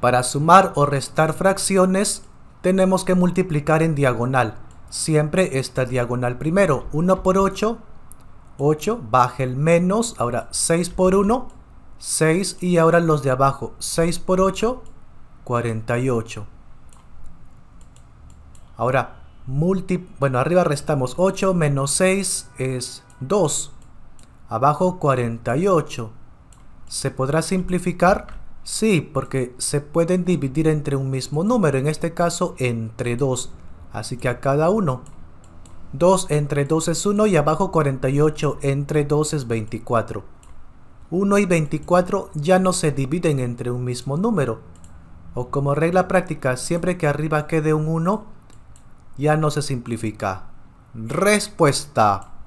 Para sumar o restar fracciones, tenemos que multiplicar en diagonal. Siempre esta diagonal primero. 1 por 8, 8, baja el menos. Ahora 6 por 1, 6. Y ahora los de abajo, 6 por 8, 48. Ahora, bueno, arriba restamos 8 menos 6 es 2. Abajo 48. Se podrá simplificar Sí, porque se pueden dividir entre un mismo número, en este caso entre 2. Así que a cada uno. 2 entre 2 es 1 y abajo 48 entre 2 es 24. 1 y 24 ya no se dividen entre un mismo número. O como regla práctica, siempre que arriba quede un 1, ya no se simplifica. Respuesta.